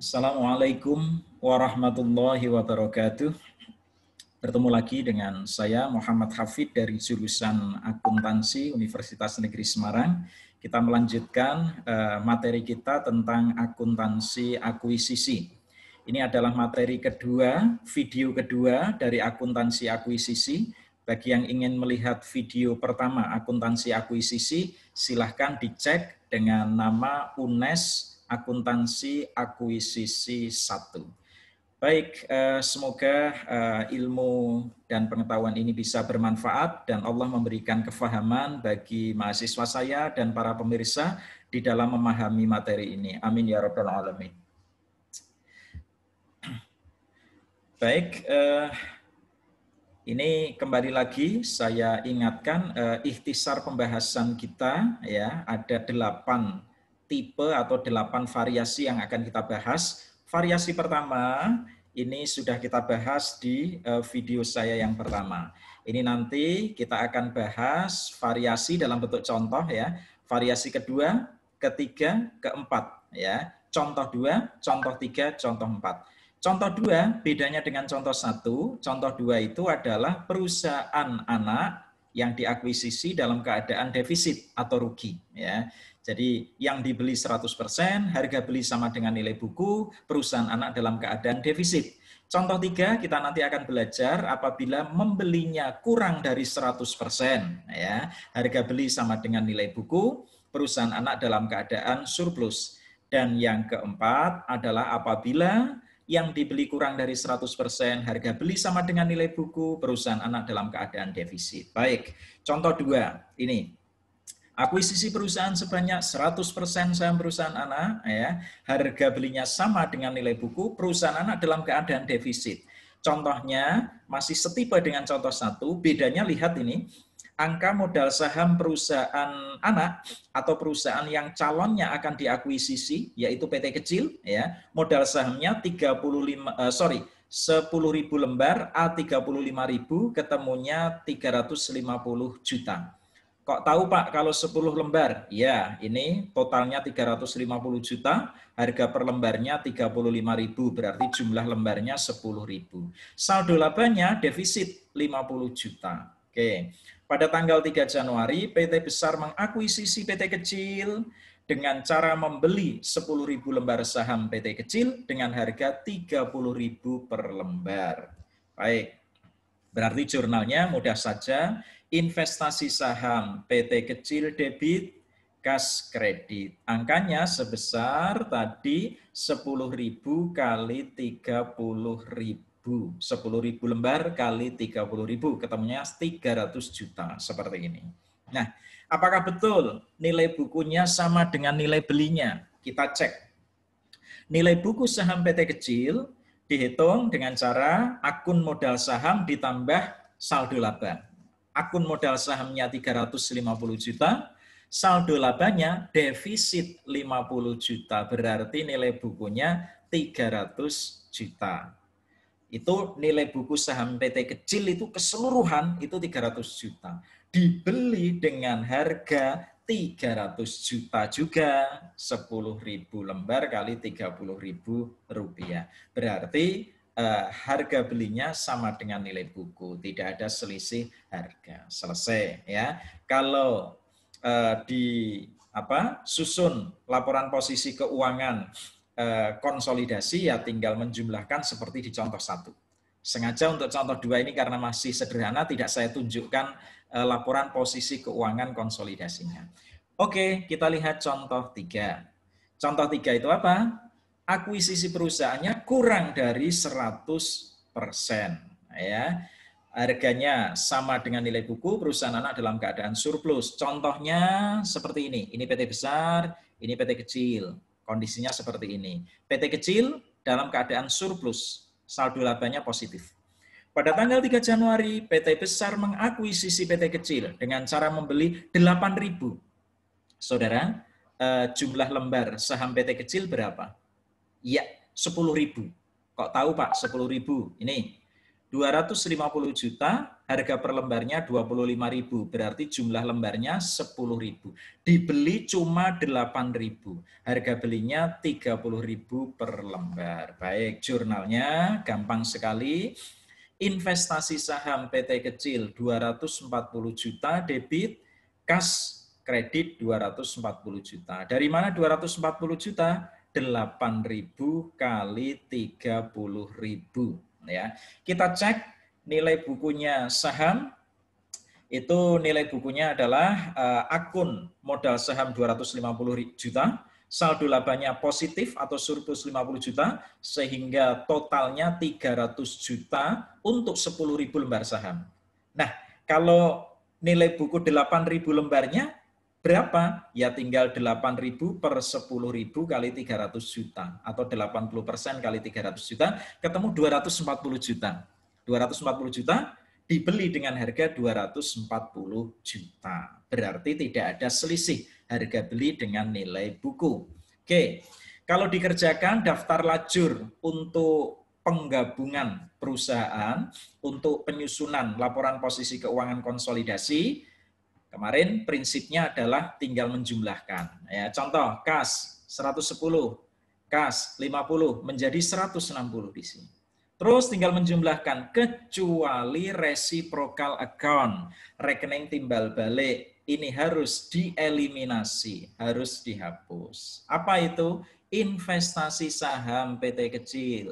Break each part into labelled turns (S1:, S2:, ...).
S1: Assalamualaikum warahmatullahi wabarakatuh. Bertemu lagi dengan saya Muhammad Hafid dari jurusan Akuntansi Universitas Negeri Semarang. Kita melanjutkan eh, materi kita tentang akuntansi akuisisi. Ini adalah materi kedua, video kedua dari akuntansi akuisisi. Bagi yang ingin melihat video pertama akuntansi akuisisi, silahkan dicek dengan nama UNES akuntansi akuisisi satu Baik, eh, semoga eh, ilmu dan pengetahuan ini bisa bermanfaat dan Allah memberikan kefahaman bagi mahasiswa saya dan para pemirsa di dalam memahami materi ini. Amin ya rabbal alamin. Baik, eh, ini kembali lagi saya ingatkan ikhtisar pembahasan kita ya ada delapan tipe atau delapan variasi yang akan kita bahas. Variasi pertama ini sudah kita bahas di eh, video saya yang pertama. Ini nanti kita akan bahas variasi dalam bentuk contoh ya. Variasi kedua, ketiga, keempat ya. Contoh dua, contoh tiga, contoh empat. Contoh dua bedanya dengan contoh satu. Contoh dua itu adalah perusahaan anak yang diakuisisi dalam keadaan defisit atau rugi. Ya. Jadi yang dibeli 100%, harga beli sama dengan nilai buku, perusahaan anak dalam keadaan defisit. Contoh tiga, kita nanti akan belajar apabila membelinya kurang dari 100%, ya, harga beli sama dengan nilai buku, perusahaan anak dalam keadaan surplus. Dan yang keempat adalah apabila yang dibeli kurang dari 100%, harga beli sama dengan nilai buku, perusahaan anak dalam keadaan defisit. Baik, contoh dua, ini Akuisisi perusahaan sebanyak 100% saham perusahaan anak, ya, harga belinya sama dengan nilai buku, perusahaan anak dalam keadaan defisit. Contohnya, masih setipe dengan contoh satu, bedanya lihat ini, angka modal saham perusahaan anak atau perusahaan yang calonnya akan diakuisisi, yaitu PT kecil, ya, modal sahamnya 35, uh, eh, sorry, 10.000 lembar A35.000 ketemunya 350 juta. Kok tahu Pak kalau 10 lembar? Ya, ini totalnya 350 juta, harga per lembarnya 35.000, berarti jumlah lembarnya 10.000. Saldo labanya defisit 50 juta. Oke. Pada tanggal 3 Januari, PT besar mengakuisisi PT kecil dengan cara membeli 10.000 lembar saham PT kecil dengan harga 30.000 per lembar. Baik. Berarti jurnalnya mudah saja investasi saham PT kecil debit kas kredit. Angkanya sebesar tadi 10.000 kali 30.000. 10.000 lembar kali 30.000 ketemunya 300 juta seperti ini. Nah, apakah betul nilai bukunya sama dengan nilai belinya? Kita cek. Nilai buku saham PT kecil dihitung dengan cara akun modal saham ditambah saldo laba akun modal sahamnya 350 juta, saldo labanya defisit 50 juta, berarti nilai bukunya 300 juta. Itu nilai buku saham PT kecil itu keseluruhan itu 300 juta. Dibeli dengan harga 300 juta juga, 10.000 lembar kali 30.000 rupiah. Berarti eh, harga belinya sama dengan nilai buku, tidak ada selisih harga. Selesai ya. Kalau eh, di apa susun laporan posisi keuangan eh, konsolidasi ya tinggal menjumlahkan seperti di contoh satu. Sengaja untuk contoh dua ini karena masih sederhana tidak saya tunjukkan eh, laporan posisi keuangan konsolidasinya. Oke, kita lihat contoh tiga. Contoh tiga itu apa? Akuisisi perusahaannya kurang dari 100 persen. Ya. Harganya sama dengan nilai buku, perusahaan anak dalam keadaan surplus. Contohnya seperti ini, ini PT besar, ini PT kecil. Kondisinya seperti ini. PT kecil dalam keadaan surplus, saldo labanya positif. Pada tanggal 3 Januari, PT besar mengakuisisi PT kecil dengan cara membeli 8.000. Saudara, eh, jumlah lembar saham PT kecil berapa? Ya, ribu Kok tahu Pak ribu Ini 250 juta, harga per lembarnya ribu berarti jumlah lembarnya ribu Dibeli cuma ribu harga belinya ribu per lembar. Baik, jurnalnya gampang sekali. Investasi saham PT kecil 240 juta debit, kas kredit 240 juta. Dari mana 240 juta? 8.000 kali 30.000 ya. Kita cek nilai bukunya saham itu nilai bukunya adalah uh, akun modal saham 250 juta, saldo labanya positif atau surplus 50 juta sehingga totalnya 300 juta untuk 10.000 lembar saham. Nah, kalau nilai buku 8.000 lembarnya Berapa? Ya tinggal 8.000 per 10.000 kali 300 juta atau 80 persen kali 300 juta ketemu 240 juta. 240 juta dibeli dengan harga 240 juta. Berarti tidak ada selisih harga beli dengan nilai buku. Oke, kalau dikerjakan daftar lajur untuk penggabungan perusahaan untuk penyusunan laporan posisi keuangan konsolidasi Kemarin prinsipnya adalah tinggal menjumlahkan. Ya, contoh kas 110, kas 50 menjadi 160 di sini. Terus tinggal menjumlahkan kecuali reciprocal account, rekening timbal balik. Ini harus dieliminasi, harus dihapus. Apa itu? Investasi saham PT kecil.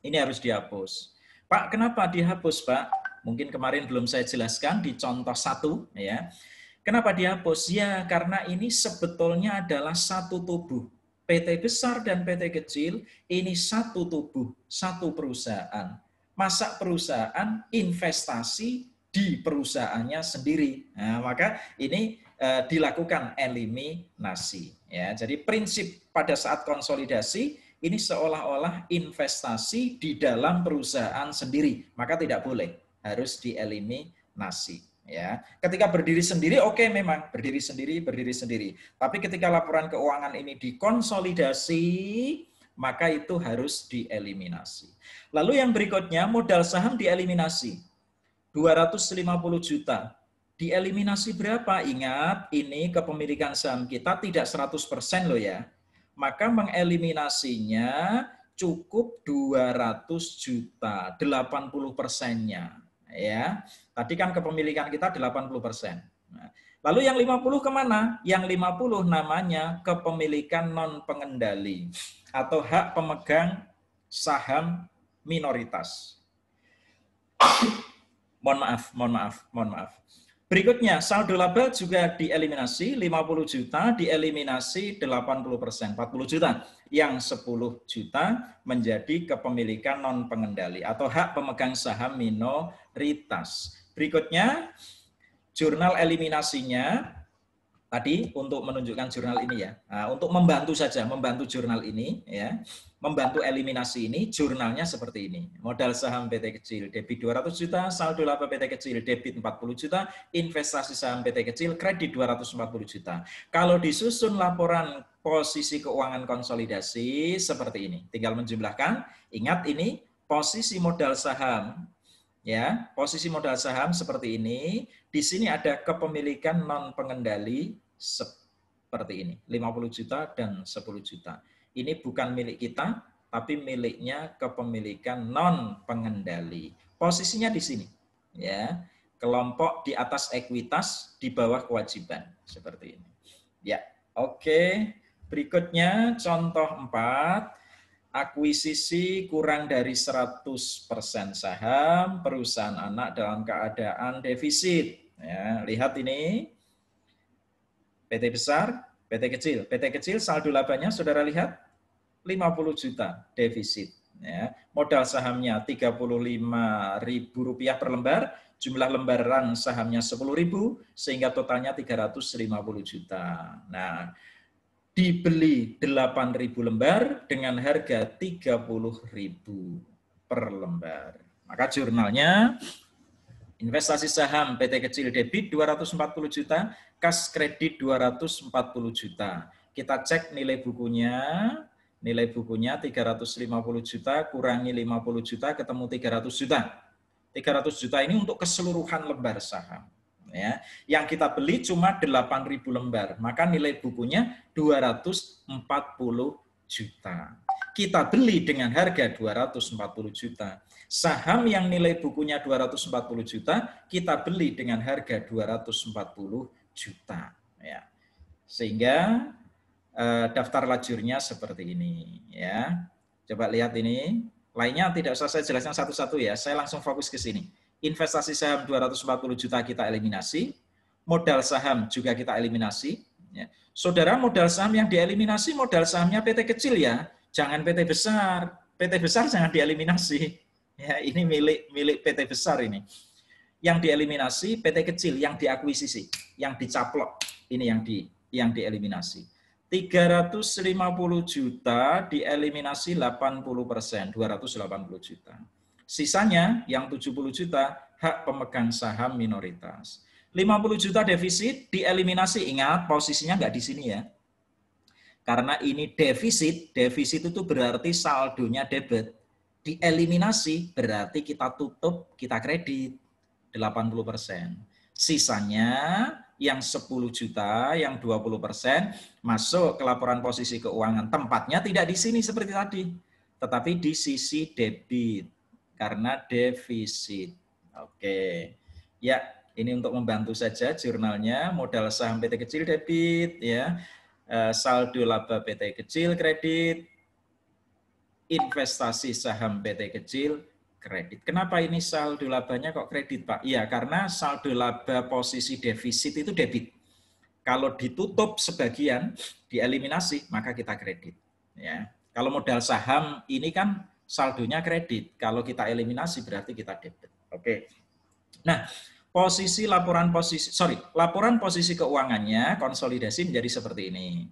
S1: Ini harus dihapus. Pak, kenapa dihapus, Pak? mungkin kemarin belum saya jelaskan di contoh satu ya. Kenapa dihapus? Ya karena ini sebetulnya adalah satu tubuh. PT besar dan PT kecil ini satu tubuh, satu perusahaan. Masa perusahaan investasi di perusahaannya sendiri. Nah, maka ini eh, dilakukan eliminasi. Ya, jadi prinsip pada saat konsolidasi ini seolah-olah investasi di dalam perusahaan sendiri, maka tidak boleh harus dieliminasi ya. Ketika berdiri sendiri oke okay, memang berdiri sendiri berdiri sendiri. Tapi ketika laporan keuangan ini dikonsolidasi maka itu harus dieliminasi. Lalu yang berikutnya modal saham dieliminasi. 250 juta. Dieliminasi berapa? Ingat ini kepemilikan saham kita tidak 100% loh ya. Maka mengeliminasinya cukup 200 juta, 80 persennya ya. Tadi kan kepemilikan kita 80%. persen. Nah, lalu yang 50 kemana? Yang 50 namanya kepemilikan non pengendali atau hak pemegang saham minoritas. mohon maaf, mohon maaf, mohon maaf. Berikutnya, saldo laba juga dieliminasi 50 juta, dieliminasi 80 persen, 40 juta. Yang 10 juta menjadi kepemilikan non-pengendali atau hak pemegang saham minoritas. Berikutnya, jurnal eliminasinya tadi untuk menunjukkan jurnal ini ya. Nah, untuk membantu saja, membantu jurnal ini ya, membantu eliminasi ini, jurnalnya seperti ini. Modal saham PT kecil debit 200 juta, saldo laba PT kecil debit 40 juta, investasi saham PT kecil kredit 240 juta. Kalau disusun laporan posisi keuangan konsolidasi seperti ini, tinggal menjumlahkan. Ingat ini posisi modal saham ya posisi modal saham seperti ini di sini ada kepemilikan non pengendali seperti ini, 50 juta dan 10 juta. Ini bukan milik kita, tapi miliknya kepemilikan non pengendali. Posisinya di sini, ya. Kelompok di atas ekuitas, di bawah kewajiban, seperti ini. Ya, oke. Okay. Berikutnya contoh empat akuisisi kurang dari 100% saham perusahaan anak dalam keadaan defisit. Ya, lihat ini, PT besar, PT kecil. PT kecil saldo labanya saudara lihat 50 juta defisit. Ya. Modal sahamnya ribu rupiah per lembar, jumlah lembaran sahamnya ribu, sehingga totalnya 350 juta. Nah, dibeli ribu lembar dengan harga ribu per lembar. Maka jurnalnya Investasi saham PT kecil debit 240 juta, kas kredit 240 juta. Kita cek nilai bukunya, nilai bukunya 350 juta kurangi 50 juta ketemu 300 juta. 300 juta ini untuk keseluruhan lembar saham ya. Yang kita beli cuma 8.000 lembar, maka nilai bukunya 240 juta kita beli dengan harga 240 juta. Saham yang nilai bukunya 240 juta, kita beli dengan harga 240 juta. Ya. Sehingga eh, daftar lajurnya seperti ini. ya. Coba lihat ini. Lainnya tidak usah saya jelaskan satu-satu ya. Saya langsung fokus ke sini. Investasi saham 240 juta kita eliminasi. Modal saham juga kita eliminasi. Ya. Saudara modal saham yang dieliminasi modal sahamnya PT kecil ya jangan PT besar, PT besar jangan dieliminasi. Ya, ini milik milik PT besar ini. Yang dieliminasi PT kecil yang diakuisisi, yang dicaplok. Ini yang di yang dieliminasi. 350 juta dieliminasi 80 persen, 280 juta. Sisanya yang 70 juta hak pemegang saham minoritas. 50 juta defisit dieliminasi, ingat posisinya nggak di sini ya. Karena ini defisit, defisit itu berarti saldonya debit. Dieliminasi berarti kita tutup, kita kredit 80%. Sisanya yang 10 juta, yang 20 masuk ke laporan posisi keuangan. Tempatnya tidak di sini seperti tadi, tetapi di sisi debit karena defisit. Oke, ya ini untuk membantu saja jurnalnya modal saham PT kecil debit ya Eh, saldo laba PT kecil kredit, investasi saham PT kecil kredit. Kenapa ini saldo labanya kok kredit, Pak? Iya, karena saldo laba posisi defisit itu debit. Kalau ditutup sebagian, dieliminasi, maka kita kredit. Ya. Kalau modal saham ini kan saldonya kredit. Kalau kita eliminasi berarti kita debit. Oke. Nah, posisi laporan posisi sorry laporan posisi keuangannya konsolidasi menjadi seperti ini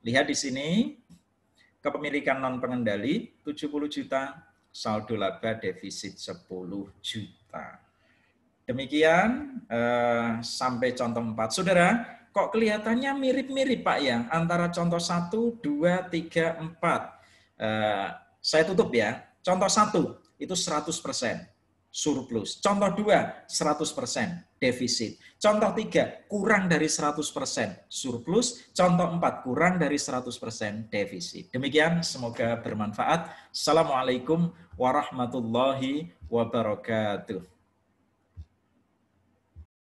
S1: lihat di sini kepemilikan non pengendali 70 juta saldo laba defisit 10 juta demikian eh, sampai contoh 4 saudara kok kelihatannya mirip-mirip Pak ya antara contoh satu dua tiga empat eh, saya tutup ya contoh satu itu 100 persen surplus. Contoh dua, 100% defisit. Contoh tiga, kurang dari 100% surplus. Contoh empat, kurang dari 100% defisit. Demikian, semoga bermanfaat. Assalamualaikum warahmatullahi wabarakatuh.